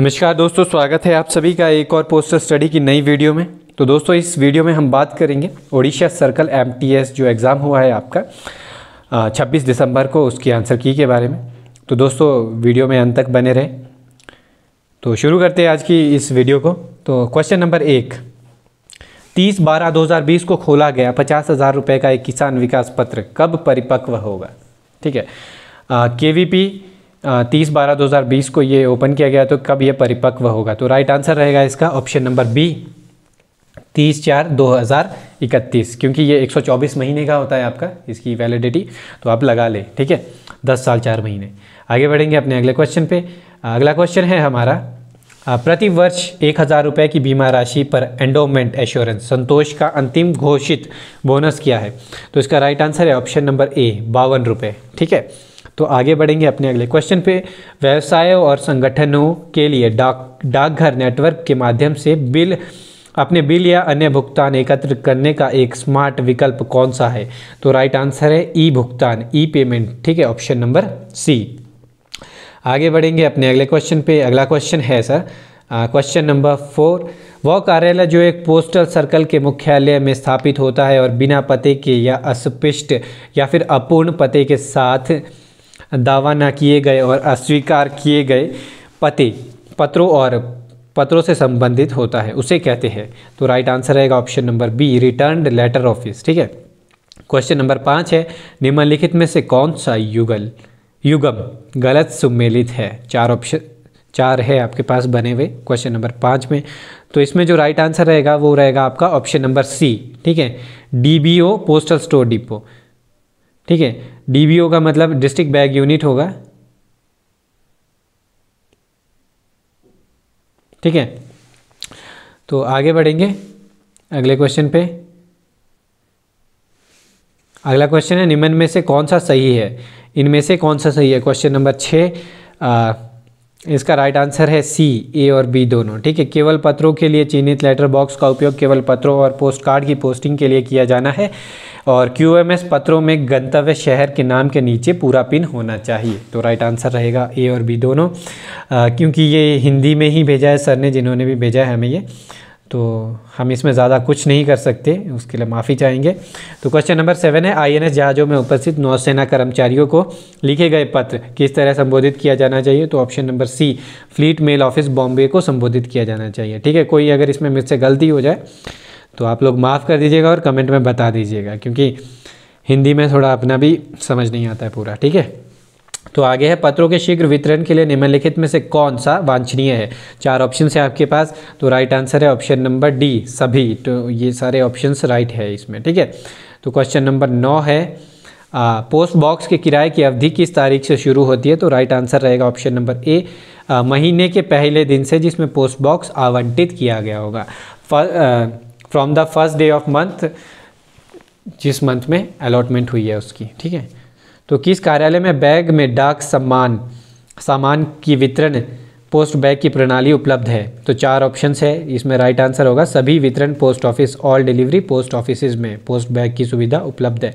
नमस्कार दोस्तों स्वागत है आप सभी का एक और पोस्टर स्टडी की नई वीडियो में तो दोस्तों इस वीडियो में हम बात करेंगे ओडिशा सर्कल एमटीएस जो एग्ज़ाम हुआ है आपका 26 दिसंबर को उसकी आंसर की के बारे में तो दोस्तों वीडियो में अंत तक बने रहें तो शुरू करते हैं आज की इस वीडियो को तो क्वेश्चन नंबर एक तीस बारह दो हज़ार बीस को खोला गया पचास हज़ार रुपये का एक किसान विकास पत्र कब परिपक्व होगा ठीक है के वी पी तीस बारह दो हज़ार बीस को ये ओपन किया गया तो कब ये परिपक्व होगा तो राइट आंसर रहेगा इसका ऑप्शन नंबर बी तीस चार दो हज़ार इकतीस क्योंकि ये एक सौ चौबीस महीने का होता है आपका इसकी वैलिडिटी तो आप लगा लें ठीक है दस साल चार महीने आगे बढ़ेंगे अपने अगले क्वेश्चन पे अगला क्वेश्चन है हमारा प्रति वर्ष एक हज़ार रुपये की बीमा राशि पर एंडोमेंट एश्योरेंस संतोष का अंतिम घोषित बोनस क्या है तो इसका राइट आंसर है ऑप्शन नंबर ए बावन रुपये ठीक है तो आगे बढ़ेंगे अपने अगले क्वेश्चन पे व्यवसायों और संगठनों के लिए डाक डाकघर नेटवर्क के माध्यम से बिल अपने बिल या अन्य भुगतान एकत्र करने का एक स्मार्ट विकल्प कौन सा है तो राइट आंसर है ई भुगतान ई पेमेंट ठीक है ऑप्शन नंबर सी आगे बढ़ेंगे अपने अगले क्वेश्चन पे अगला क्वेश्चन है सर क्वेश्चन नंबर फोर वह कार्यालय जो एक पोस्टल सर्कल के मुख्यालय में स्थापित होता है और बिना पते के या अस्पृष्ट या फिर अपूर्ण पते के साथ दावा न किए गए और अस्वीकार किए गए पते पत्रों और पत्रों से संबंधित होता है उसे कहते हैं तो राइट आंसर रहेगा option number B return letter office ठीक है क्वेश्चन नंबर पाँच है निम्नलिखित में से कौन सा युगल युगम गलत सुमेलित है चार ऑप्शन चार है आपके पास बने हुए क्वेश्चन नंबर पाँच में तो इसमें जो राइट आंसर रहेगा वो रहेगा आपका ऑप्शन नंबर सी ठीक है D B O postal store depot ठीक है डी का मतलब डिस्ट्रिक्ट बैग यूनिट होगा ठीक है तो आगे बढ़ेंगे अगले क्वेश्चन पे अगला क्वेश्चन है निम्न में से कौन सा सही है इनमें से कौन सा सही है क्वेश्चन नंबर छः इसका राइट आंसर है सी ए और बी दोनों ठीक है केवल पत्रों के लिए चिन्हित लेटर बॉक्स का उपयोग केवल पत्रों और पोस्ट कार्ड की पोस्टिंग के लिए किया जाना है और क्यू एम एस पत्रों में गंतव्य शहर के नाम के नीचे पूरा पिन होना चाहिए तो राइट आंसर रहेगा ए और बी दोनों क्योंकि ये हिंदी में ही भेजा है सर ने जिन्होंने भी भेजा है हमें ये तो हम इसमें ज़्यादा कुछ नहीं कर सकते उसके लिए माफ़ी चाहेंगे तो क्वेश्चन नंबर सेवन है आईएनएस जहाज़ों में उपस्थित नौसेना कर्मचारियों को लिखे गए पत्र किस तरह संबोधित किया जाना चाहिए तो option number C fleet mail office Bombay को संबोधित किया जाना चाहिए ठीक है कोई अगर इसमें मुझसे गलती हो जाए तो आप लोग माफ़ कर दीजिएगा और कमेंट में बता दीजिएगा क्योंकि हिंदी में थोड़ा अपना भी समझ नहीं आता है पूरा ठीक है तो आगे है पत्रों के शीघ्र वितरण के लिए निम्नलिखित में से कौन सा वांछनीय है चार ऑप्शन है आपके पास तो राइट आंसर है ऑप्शन नंबर डी सभी तो ये सारे ऑप्शन राइट है इसमें ठीक है तो क्वेश्चन नंबर नौ है आ, पोस्ट बॉक्स के किराए की अवधि किस तारीख से शुरू होती है तो राइट आंसर रहेगा ऑप्शन नंबर ए आ, महीने के पहले दिन से जिसमें पोस्ट बॉक्स आवंटित किया गया होगा from the first day of month जिस मंथ में अलॉटमेंट हुई है उसकी ठीक है तो किस कार्यालय में बैग में डाक सम्मान सामान की वितरण पोस्ट बैग की प्रणाली उपलब्ध है तो चार ऑप्शन है इसमें राइट आंसर होगा सभी वितरण post office all delivery post office में पोस्ट बैग की सुविधा उपलब्ध है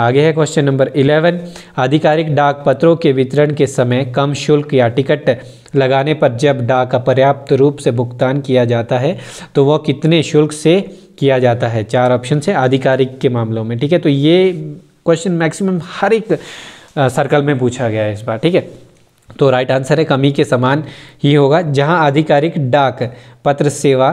आगे है क्वेश्चन नंबर इलेवन आधिकारिक डाक पत्रों के वितरण के समय कम शुल्क या टिकट लगाने पर जब डाक अपर्याप्त रूप से भुगतान किया जाता है तो वह कितने शुल्क से किया जाता है चार ऑप्शन है आधिकारिक के मामलों में ठीक है तो ये क्वेश्चन मैक्सिमम हर एक सर्कल में पूछा गया है इस बार ठीक है तो राइट आंसर है कमी के समान ही होगा जहां आधिकारिक डाक पत्र सेवा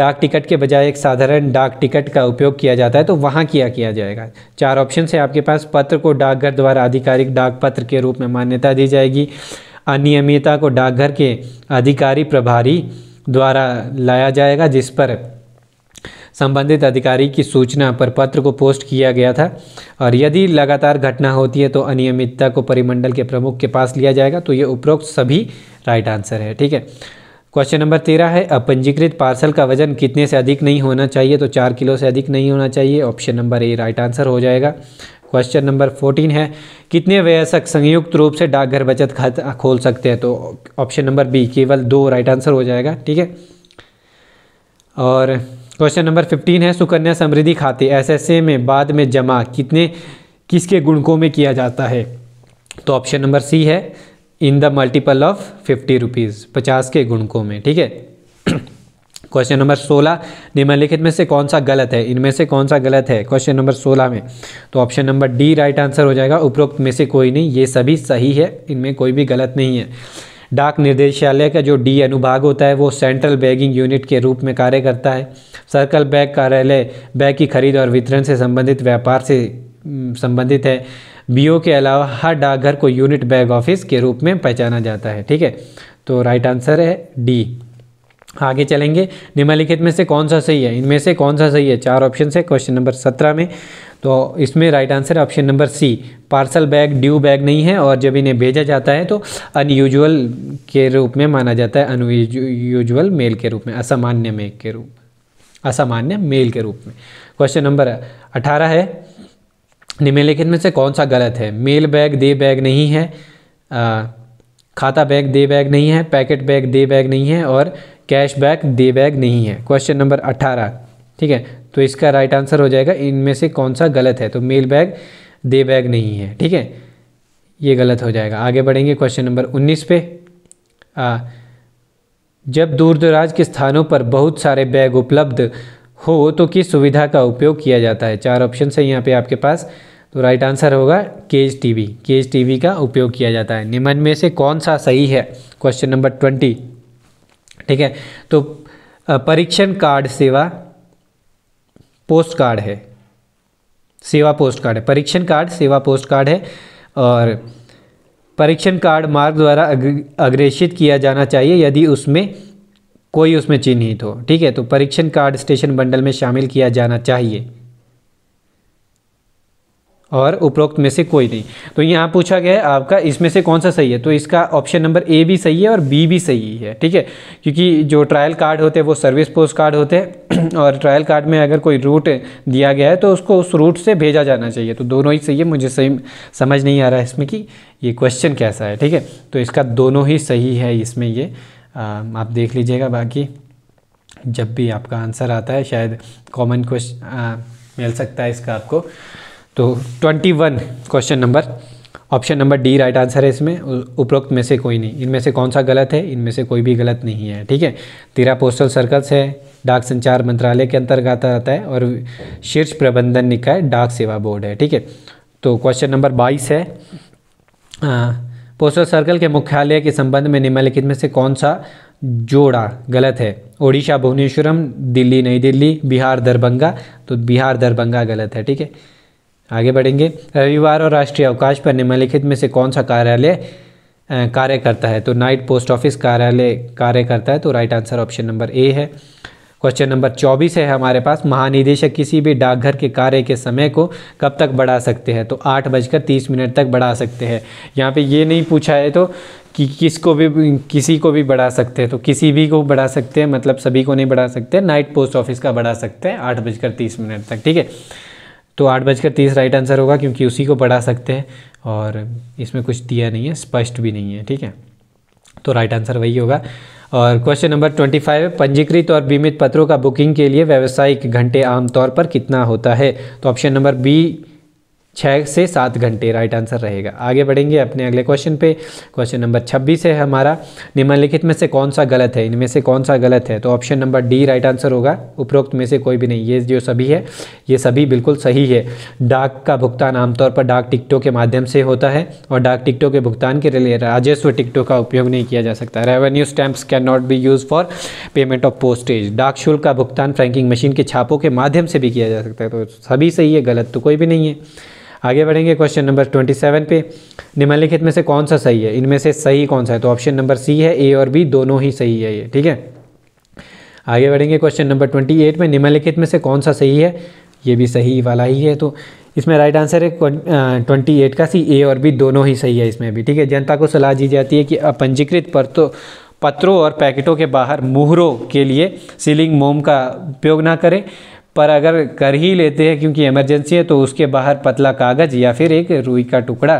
डाक टिकट के बजाय एक साधारण डाक टिकट का उपयोग किया जाता है तो वहाँ किया किया जाएगा चार ऑप्शन है आपके पास पत्र को डाकघर द्वारा आधिकारिक डाक पत्र के रूप में मान्यता दी जाएगी अनियमितता को डाकघर के अधिकारी प्रभारी द्वारा लाया जाएगा जिस पर संबंधित अधिकारी की सूचना पर पत्र को पोस्ट किया गया था और यदि लगातार घटना होती है तो अनियमितता को परिमंडल के प्रमुख के पास लिया जाएगा तो ये उपरोक्त सभी राइट आंसर है ठीक है क्वेश्चन नंबर तेरह है अपंजीकृत पार्सल का वजन कितने से अधिक नहीं होना चाहिए तो चार किलो से अधिक नहीं होना चाहिए option number A right answer हो जाएगा क्वेश्चन नंबर फोर्टीन है कितने वयस्क संयुक्त रूप से डाकघर बचत खाता खोल सकते हैं तो ऑप्शन नंबर बी केवल दो राइट आंसर हो जाएगा ठीक है और क्वेश्चन नंबर फिफ्टीन है सुकन्या समृद्धि खाते एसएसए में बाद में जमा कितने किसके गुणकों में किया जाता है तो ऑप्शन नंबर सी है in the multiple of fifty rupees पचास के गुणकों में ठीक है क्वेश्चन नंबर सोलह निम्नलिखित में से कौन सा गलत है इनमें से कौन सा गलत है क्वेश्चन नंबर सोलह में तो option number D right answer हो जाएगा उपरोक्त में से कोई नहीं ये सभी सही है इनमें कोई भी गलत नहीं है डाक निर्देशालय का जो डी अनुभाग होता है वो सेंट्रल बैगिंग यूनिट के रूप में कार्य करता है सर्कल बैग कार्यालय बैग की खरीद और वितरण से संबंधित व्यापार से संबंधित है बीओ के अलावा हर डाकघर को यूनिट बैग ऑफिस के रूप में पहचाना जाता है ठीक है तो राइट आंसर है डी आगे चलेंगे निम्नलिखित में से कौन सा सही है इनमें से कौन सा सही है चार ऑप्शन है क्वेश्चन नंबर सत्रह में तो इसमें right answer option number C parcel bag due bag नहीं है और जब इन्हें भेजा जाता है तो अनयूजुअल के रूप में माना जाता है अनयूजुअल मेल के रूप में असामान्य मेल के रूप में असामान्य मेल के रूप में क्वेश्चन नंबर अठारह है निम्नलिखित में से कौन सा गलत है मेल बैग दे बैग नहीं है आ, खाता बैग दे बैग नहीं है पैकेट बैग दे बैग नहीं है और कैश बैक दे बैग नहीं है क्वेश्चन नंबर अट्ठारह ठीक है तो इसका राइट आंसर हो जाएगा इनमें से कौन सा गलत है तो मेल बैग दे बैग नहीं है ठीक है ये गलत हो जाएगा आगे बढ़ेंगे क्वेश्चन नंबर उन्नीस पे आ, जब दूर दराज के स्थानों पर बहुत सारे बैग उपलब्ध हो तो किस सुविधा का उपयोग किया जाता है चार ऑप्शन है यहाँ पे आपके पास तो राइट आंसर होगा केज टीवी केज टीवी का उपयोग किया जाता है निम्न में से कौन सा सही है क्वेश्चन नंबर ट्वेंटी ठीक है तो परीक्षण कार्ड सेवा पोस्ट कार्ड है सेवा पोस्ट कार्ड है परीक्षण कार्ड सेवा पोस्ट कार्ड है और परीक्षण कार्ड मार्ग द्वारा अग्रेषित किया जाना चाहिए यदि उसमें कोई उसमें चिन्हित हो ठीक है तो परीक्षण कार्ड स्टेशन बंडल में शामिल किया जाना चाहिए और उपरोक्त में से कोई नहीं तो यहाँ पूछा गया है आपका इसमें से कौन सा सही है तो इसका ऑप्शन नंबर ए भी सही है और बी भी सही है ठीक है क्योंकि जो ट्रायल कार्ड होते हैं वो सर्विस पोस्ट कार्ड होते हैं और ट्रायल कार्ड में अगर कोई रूट दिया गया है तो उसको उस रूट से भेजा जाना चाहिए तो दोनों ही सही है मुझे सही समझ नहीं आ रहा है इसमें कि ये क्वेश्चन कैसा है ठीक है तो इसका दोनों ही सही है इसमें ये आ, आप देख लीजिएगा बाकी जब भी आपका आंसर आता है शायद कॉमन क्वेश्चन मिल सकता है इसका आपको तो twenty one question number option number D right answer है इसमें उपरोक्त में से कोई नहीं इनमें से कौन सा गलत है इनमें से कोई भी गलत नहीं है ठीक है तेरा पोस्टल सर्कल्स है डाक संचार मंत्रालय के अंतर्गत आता है और शीर्ष प्रबंधन निकाय डाक सेवा बोर्ड है ठीक है तो क्वेश्चन नंबर बाईस है आ, पोस्टल सर्कल के मुख्यालय के संबंध में निम्नलिखित में से कौन सा जोड़ा गलत है ओडिशा भुवनेश्वरम दिल्ली नई दिल्ली बिहार दरभंगा तो बिहार दरभंगा गलत है ठीक है आगे बढ़ेंगे रविवार और राष्ट्रीय अवकाश पर निम्नलिखित में से कौन सा कार्यालय कार्य करता है तो नाइट पोस्ट ऑफिस कार्यालय कार्य करता है तो right answer option number A है क्वेश्चन नंबर चौबीस है हमारे पास महानिदेशक किसी भी डाकघर के कार्य के समय को कब तक बढ़ा सकते हैं तो आठ बजकर तीस मिनट तक बढ़ा सकते हैं यहाँ पे ये नहीं पूछा है तो कि किसको भी किसी को भी बढ़ा सकते हैं तो किसी भी को बढ़ा सकते हैं मतलब सभी को नहीं बढ़ा सकते नाइट पोस्ट ऑफिस का बढ़ा सकते हैं आठ बजकर तीस मिनट तक ठीक है तो आठ बजकर तीस राइट आंसर होगा क्योंकि उसी को बढ़ा सकते हैं और इसमें कुछ दिया नहीं है स्पष्ट भी नहीं है ठीक है तो राइट आंसर वही होगा और क्वेश्चन नंबर ट्वेंटी फाइव पंजीकृत और बीमित पत्रों का बुकिंग के लिए व्यावसायिक घंटे आमतौर पर कितना होता है तो ऑप्शन नंबर बी छः से सात घंटे राइट आंसर रहेगा आगे बढ़ेंगे अपने अगले क्वेश्चन पे क्वेश्चन नंबर छब्बीस है हमारा निम्नलिखित में से कौन सा गलत है इनमें से कौन सा गलत है तो option number D right answer होगा उपरोक्त में से कोई भी नहीं ये जो सभी है ये सभी बिल्कुल सही है डाक का भुगतान आमतौर पर डाक टिकटों के माध्यम से होता है और डाक टिकटों के भुगतान के लिए राजस्व टिकटों का उपयोग नहीं किया जा सकता revenue stamps can not be use for payment of postage डाक शुल्क का भुगतान फ्रैंकिंग मशीन के छापों के माध्यम से भी किया जा सकता है तो सभी सही है गलत तो कोई भी नहीं है आगे बढ़ेंगे क्वेश्चन नंबर ट्वेंटी सेवन पे निम्नलिखित में से कौन सा सही है इनमें से सही कौन सा है तो ऑप्शन नंबर सी है ए और बी दोनों ही सही है ये ठीक है आगे बढ़ेंगे क्वेश्चन नंबर ट्वेंटी एट में निम्नलिखित में से कौन सा सही है ये भी सही वाला ही है तो इसमें राइट आंसर है ट्वेंटी एट का सी ए और बी दोनों ही सही है इसमें भी ठीक है जनता को सलाह दी जाती है कि अपंजीकृत परतों पत्रों और पैकेटों के बाहर मुहरों के लिए सीलिंग मोम का उपयोग ना करें पर अगर कर ही लेते हैं क्योंकि इमरजेंसी है तो उसके बाहर पतला कागज़ या फिर एक रुई का टुकड़ा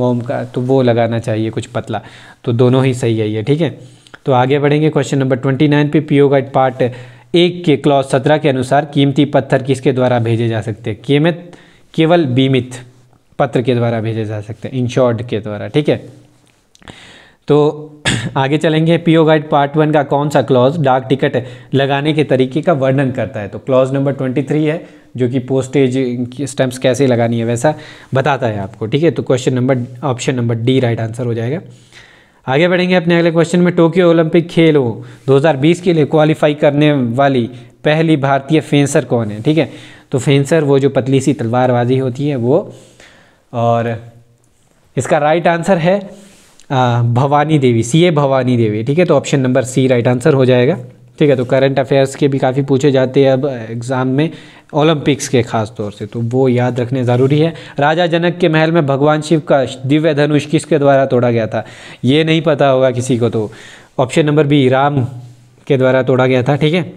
मोम का तो वो लगाना चाहिए कुछ पतला तो दोनों ही सही है ये ठीक है तो आगे बढ़ेंगे क्वेश्चन नंबर ट्वेंटी नाइन पे पीओ का पार्ट एक के क्लॉज सत्रह के अनुसार कीमती पत्थर किसके द्वारा भेजे जा सकते हैं कीमित केवल बीमित पत्र के द्वारा भेजे जा सकते हैं इंश्योर्ड के द्वारा ठीक है तो आगे चलेंगे पीओ गाइड पार्ट वन का कौन सा क्लॉज डाक टिकट लगाने के तरीके का वर्णन करता है तो क्लॉज नंबर ट्वेंटी थ्री है जो कि पोस्टेज स्टैंप्स कैसे लगानी है वैसा बताता है आपको ठीक है तो question number option number D right answer हो जाएगा आगे बढ़ेंगे अपने अगले क्वेश्चन में टोक्यो ओलंपिक खेलों 2020 के लिए क्वालिफाई करने वाली पहली भारतीय फेंसर कौन है ठीक है तो फेंसर वो जो पतली सी तलवारबाजी होती है वो और इसका राइट आंसर है भवानी देवी सी ए भवानी देवी ठीक है तो option number C right answer हो जाएगा ठीक है तो करंट अफेयर्स के भी काफ़ी पूछे जाते हैं अब एग्ज़ाम में ओलंपिक्स के ख़ास तौर से तो वो याद रखने ज़रूरी है राजा जनक के महल में भगवान शिव का दिव्य धनुष किसके द्वारा तोड़ा गया था ये नहीं पता होगा किसी को तो ऑप्शन नंबर बी राम के द्वारा तोड़ा गया था ठीक है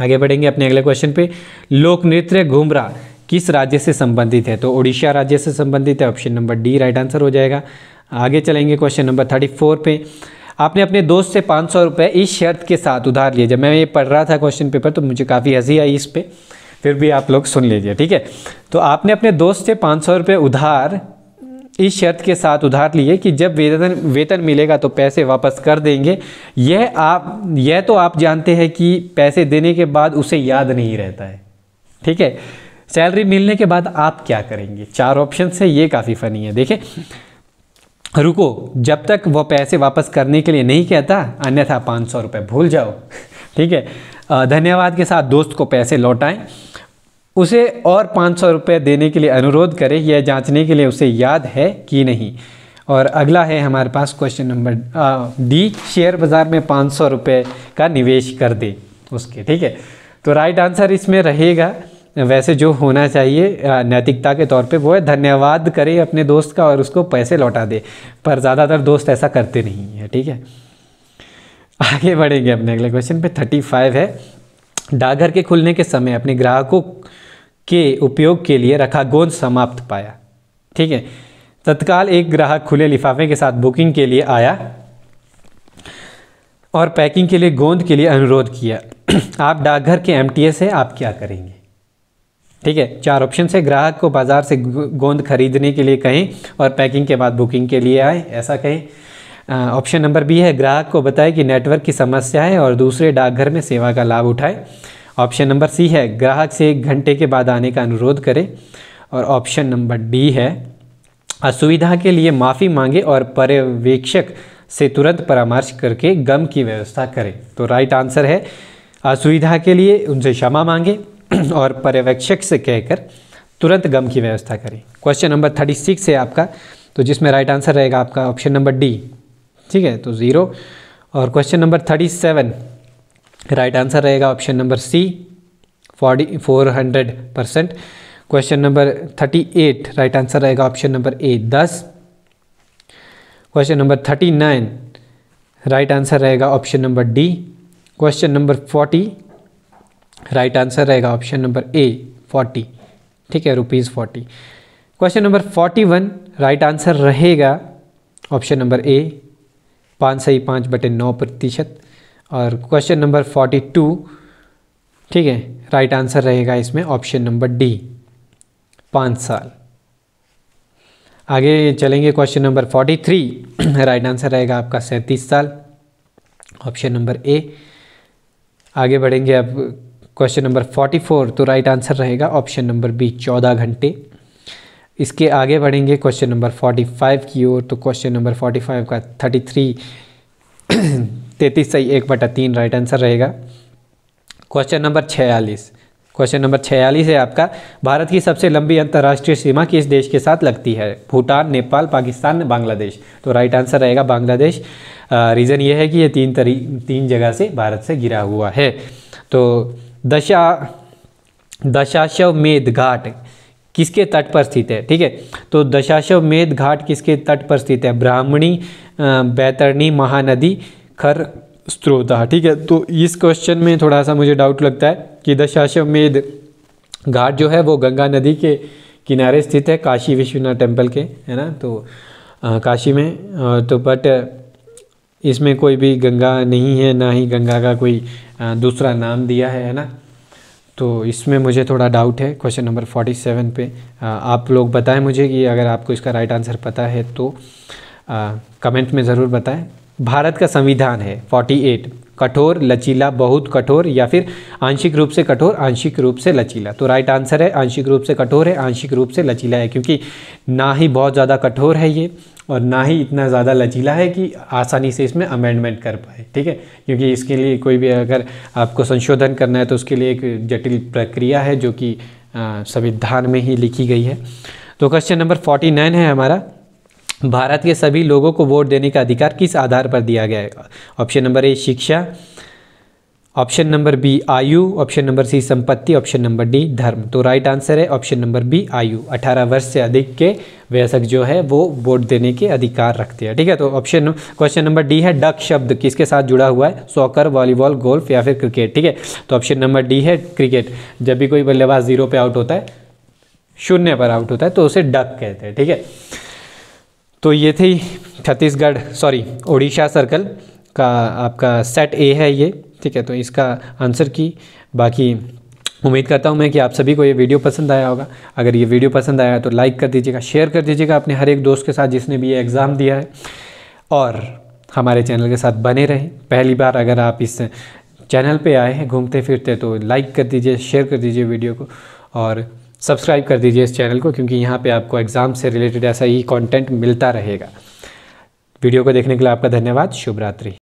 आगे बढ़ेंगे अपने अगले क्वेश्चन पे लोक नृत्य घुमरा किस राज्य से संबंधित है तो उड़ीसा राज्य से संबंधित है option number D right answer हो जाएगा आगे चलेंगे क्वेश्चन नंबर थर्टी फोर पे आपने अपने दोस्त से पाँच सौ रुपये इस शर्त के साथ उधार लिए जब मैं ये पढ़ रहा था क्वेश्चन पेपर तो मुझे काफ़ी हंसी आई इस पर फिर भी आप लोग सुन लीजिए ठीक है तो आपने अपने दोस्त से पाँच सौ रुपये उधार इस शर्त के साथ उधार लिए कि जब वेतन वेतन मिलेगा तो पैसे वापस कर देंगे यह आप यह तो आप जानते हैं कि पैसे देने के बाद उसे याद नहीं रहता है ठीक है सैलरी मिलने के बाद आप क्या करेंगे चार ऑप्शन है ये काफ़ी फनी है देखें रुको जब तक वह पैसे वापस करने के लिए नहीं कहता अन्यथा पाँच सौ रुपये भूल जाओ ठीक है धन्यवाद के साथ दोस्त को पैसे लौटाएं उसे और पाँच सौ रुपये देने के लिए अनुरोध करें यह जांचने के लिए उसे याद है कि नहीं और अगला है हमारे पास क्वेश्चन नंबर डी शेयर बाज़ार में पाँच सौ रुपये का निवेश कर दे उसके ठीक है तो राइट आंसर इसमें रहेगा वैसे जो होना चाहिए नैतिकता के तौर पे वो है धन्यवाद करे अपने दोस्त का और उसको पैसे लौटा दे पर ज़्यादातर दोस्त ऐसा करते नहीं है ठीक है आगे बढ़ेंगे अपने अगले क्वेश्चन पे थर्टी फाइव है डाकघर के खुलने के समय अपने ग्राहकों के उपयोग के लिए रखा गोंद समाप्त पाया ठीक है तत्काल एक ग्राहक खुले लिफाफे के साथ बुकिंग के लिए आया और पैकिंग के लिए गोंद के लिए अनुरोध किया आप डाकघर के एम टी से आप क्या करेंगे ठीक है चार ऑप्शन है ग्राहक को बाज़ार से गोंद खरीदने के लिए कहें और पैकिंग के बाद बुकिंग के लिए आए ऐसा कहें ऑप्शन नंबर बी है ग्राहक को बताएं कि नेटवर्क की समस्या है और दूसरे डाकघर में सेवा का लाभ उठाए ऑप्शन नंबर सी है ग्राहक से एक घंटे के बाद आने का अनुरोध करें और ऑप्शन नंबर डी है असुविधा के लिए माफ़ी मांगे और पर्यवेक्षक से तुरंत परामर्श करके गम की व्यवस्था करें तो राइट आंसर है असुविधा के लिए उनसे क्षमा मांगे और पर्यवेक्षक से कहकर तुरंत गम की व्यवस्था करें क्वेश्चन नंबर थर्टी सिक्स है आपका तो जिसमें राइट आंसर रहेगा आपका ऑप्शन नंबर डी ठीक है तो ज़ीरो और question number thirty seven right answer रहेगा option number C forty four hundred percent question number thirty eight right answer रहेगा ऑप्शन नंबर ए दस question number thirty nine right answer रहेगा option number D question number forty right answer रहेगा option number A forty ठीक है rupees forty question number forty one right answer रहेगा option number A पाँच सही पाँच बटे नौ प्रतिशत और क्वेश्चन नंबर फोर्टी टू ठीक है राइट आंसर रहेगा इसमें ऑप्शन नंबर डी पाँच साल आगे चलेंगे question number forty three right answer रहेगा आपका सैंतीस साल ऑप्शन नंबर ए आगे बढ़ेंगे अब क्वेश्चन नंबर 44 तो राइट आंसर रहेगा ऑप्शन नंबर बी चौदह घंटे इसके आगे बढ़ेंगे क्वेश्चन नंबर 45 की ओर तो क्वेश्चन नंबर 45 का 33 तैतीस सही एक बटा तीन राइट आंसर रहेगा क्वेश्चन नंबर छियालीस क्वेश्चन नंबर छियालीस है आपका भारत की सबसे लंबी अंतर्राष्ट्रीय सीमा किस देश के साथ लगती है भूटान नेपाल पाकिस्तान बांग्लादेश तो राइट आंसर रहेगा बांग्लादेश रीज़न ये है कि ये तीन तरी तीन जगह से भारत से गिरा हुआ है तो दशा दशाशव मेध घाट किसके तट पर स्थित है ठीक है तो दशाशव मेध घाट किसके तट पर स्थित है ब्राह्मणी बैतरणी महानदी खर स्त्रोता ठीक है तो इस क्वेश्चन में थोड़ा सा मुझे डाउट लगता है कि दशाशव मेध घाट जो है वो गंगा नदी के किनारे स्थित है काशी विश्वनाथ टेम्पल के है ना तो आ, काशी में आ, तो बट इसमें कोई भी गंगा नहीं है ना ही गंगा का कोई दूसरा नाम दिया है है ना तो इसमें मुझे थोड़ा डाउट है क्वेश्चन नंबर फोर्टी सेवन पे आप लोग बताएं मुझे कि अगर आपको इसका राइट आंसर पता है तो आ, कमेंट में ज़रूर बताएं भारत का संविधान है फोर्टी एट कठोर लचीला बहुत कठोर या फिर आंशिक रूप से कठोर आंशिक रूप से लचीला तो राइट आंसर है आंशिक रूप से कठोर है आंशिक रूप से लचीला है क्योंकि ना ही बहुत ज़्यादा कठोर है ये और ना ही इतना ज़्यादा लचीला है कि आसानी से इसमें अमेंडमेंट कर पाए ठीक है क्योंकि इसके लिए कोई भी अगर आपको संशोधन करना है तो उसके लिए एक जटिल प्रक्रिया है जो कि संविधान में ही लिखी गई है तो क्वेश्चन नंबर फोर्टी नाइन है हमारा भारत के सभी लोगों को वोट देने का अधिकार किस आधार पर दिया गया है ऑप्शन नंबर ए शिक्षा ऑप्शन नंबर बी आयु ऑप्शन नंबर सी संपत्ति ऑप्शन नंबर डी धर्म तो राइट आंसर है ऑप्शन नंबर बी आयु 18 वर्ष से अधिक के वयस्क जो है वो वोट देने के अधिकार रखते हैं ठीक है तो ऑप्शन क्वेश्चन नंबर डी है डक शब्द किसके साथ जुड़ा हुआ है सॉकर वॉलीबॉल गोल्फ या फिर क्रिकेट ठीक है तो ऑप्शन नंबर डी है क्रिकेट जब भी कोई बल्लेबाज जीरो पे आउट होता है शून्य पर आउट होता है तो उसे डक कहते हैं ठीक है थीके? तो ये थी छत्तीसगढ़ सॉरी ओडिशा सर्कल का आपका सेट ए है ये ठीक है तो इसका आंसर की बाकी उम्मीद करता हूँ मैं कि आप सभी को ये वीडियो पसंद आया होगा अगर ये वीडियो पसंद आया तो लाइक कर दीजिएगा शेयर कर दीजिएगा अपने हर एक दोस्त के साथ जिसने भी ये एग्ज़ाम दिया है और हमारे चैनल के साथ बने रहें पहली बार अगर आप इस चैनल पे आए हैं घूमते फिरते तो लाइक कर दीजिए शेयर कर दीजिए वीडियो को और सब्सक्राइब कर दीजिए इस चैनल को क्योंकि यहाँ पर आपको एग्ज़ाम से रिलेटेड ऐसा ही कॉन्टेंट मिलता रहेगा वीडियो को देखने के लिए आपका धन्यवाद शुभरात्रि